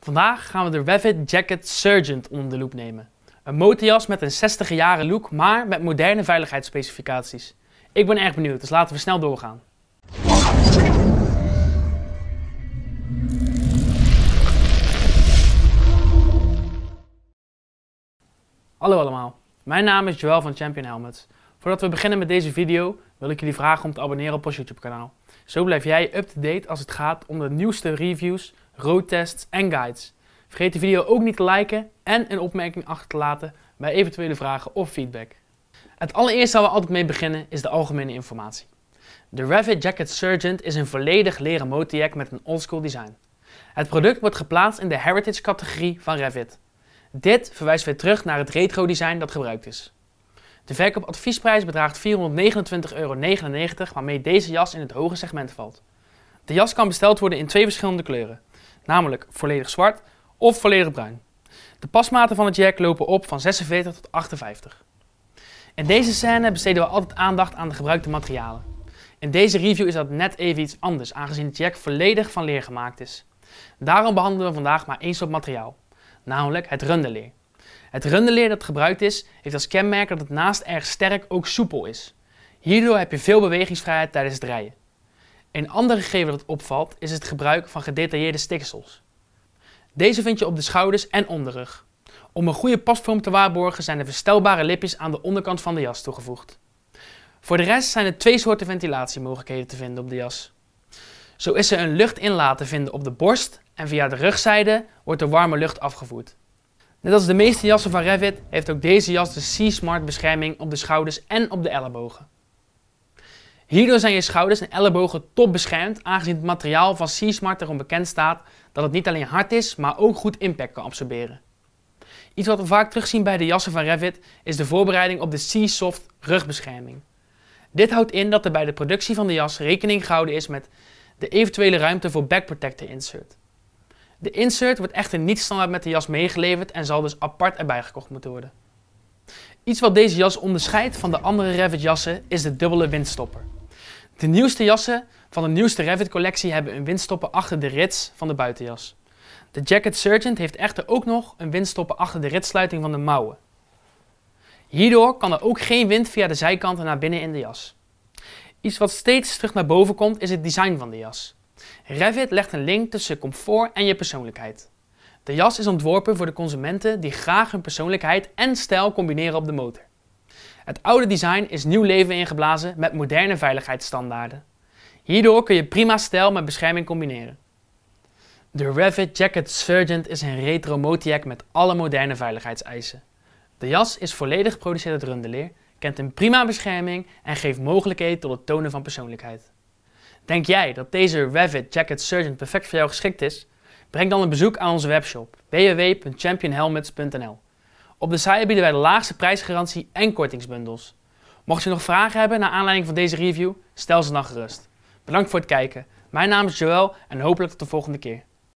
Vandaag gaan we de Revit Jacket Surgeon onder de loep nemen. Een motorjas met een 60-jaren look, maar met moderne veiligheidsspecificaties. Ik ben erg benieuwd, dus laten we snel doorgaan. Hallo allemaal, mijn naam is Joël van Champion Helmets. Voordat we beginnen met deze video wil ik jullie vragen om te abonneren op ons YouTube kanaal. Zo blijf jij up-to-date als het gaat om de nieuwste reviews roadtests en guides. Vergeet de video ook niet te liken en een opmerking achter te laten bij eventuele vragen of feedback. Het allereerste waar we altijd mee beginnen is de algemene informatie. De Revit Jacket Surgent is een volledig leren motorjack met een oldschool design. Het product wordt geplaatst in de heritage categorie van Revit. Dit verwijst weer terug naar het retro design dat gebruikt is. De verkoopadviesprijs bedraagt 429,99 euro, waarmee deze jas in het hoge segment valt. De jas kan besteld worden in twee verschillende kleuren namelijk volledig zwart of volledig bruin. De pasmaten van het jack lopen op van 46 tot 58. In deze scène besteden we altijd aandacht aan de gebruikte materialen. In deze review is dat net even iets anders, aangezien het jack volledig van leer gemaakt is. Daarom behandelen we vandaag maar één soort materiaal, namelijk het rundeleer. Het runderleer dat gebruikt is, heeft als kenmerk dat het naast erg sterk ook soepel is. Hierdoor heb je veel bewegingsvrijheid tijdens het rijden. Een ander gegeven dat opvalt is het gebruik van gedetailleerde stiksels. Deze vind je op de schouders en onderrug. Om een goede pasvorm te waarborgen zijn er verstelbare lipjes aan de onderkant van de jas toegevoegd. Voor de rest zijn er twee soorten ventilatiemogelijkheden te vinden op de jas. Zo is er een luchtinlaat te vinden op de borst en via de rugzijde wordt de warme lucht afgevoerd. Net als de meeste jassen van Revit heeft ook deze jas de C-Smart bescherming op de schouders en op de ellebogen. Hierdoor zijn je schouders en ellebogen top beschermd, aangezien het materiaal van C-Smart erom bekend staat dat het niet alleen hard is, maar ook goed impact kan absorberen. Iets wat we vaak terugzien bij de jassen van Revit is de voorbereiding op de C-Soft rugbescherming. Dit houdt in dat er bij de productie van de jas rekening gehouden is met de eventuele ruimte voor back protector insert. De insert wordt echter niet standaard met de jas meegeleverd en zal dus apart erbij gekocht moeten worden. Iets wat deze jas onderscheidt van de andere Revit jassen is de dubbele windstopper. De nieuwste jassen van de nieuwste Revit collectie hebben een windstoppen achter de rits van de buitenjas. De Jacket Sergeant heeft echter ook nog een windstoppen achter de ritsluiting van de mouwen. Hierdoor kan er ook geen wind via de zijkanten naar binnen in de jas. Iets wat steeds terug naar boven komt is het design van de jas. Revit legt een link tussen comfort en je persoonlijkheid. De jas is ontworpen voor de consumenten die graag hun persoonlijkheid en stijl combineren op de motor. Het oude design is nieuw leven ingeblazen met moderne veiligheidsstandaarden. Hierdoor kun je prima stijl met bescherming combineren. De Revit Jacket Surgent is een retro motiac met alle moderne veiligheidseisen. De jas is volledig geproduceerd uit rundeleer, kent een prima bescherming en geeft mogelijkheden tot het tonen van persoonlijkheid. Denk jij dat deze Revit Jacket Surgent perfect voor jou geschikt is? Breng dan een bezoek aan onze webshop www.championhelmets.nl op de site bieden wij de laagste prijsgarantie en kortingsbundels. Mocht je nog vragen hebben naar aanleiding van deze review, stel ze dan gerust. Bedankt voor het kijken. Mijn naam is Joël en hopelijk tot de volgende keer.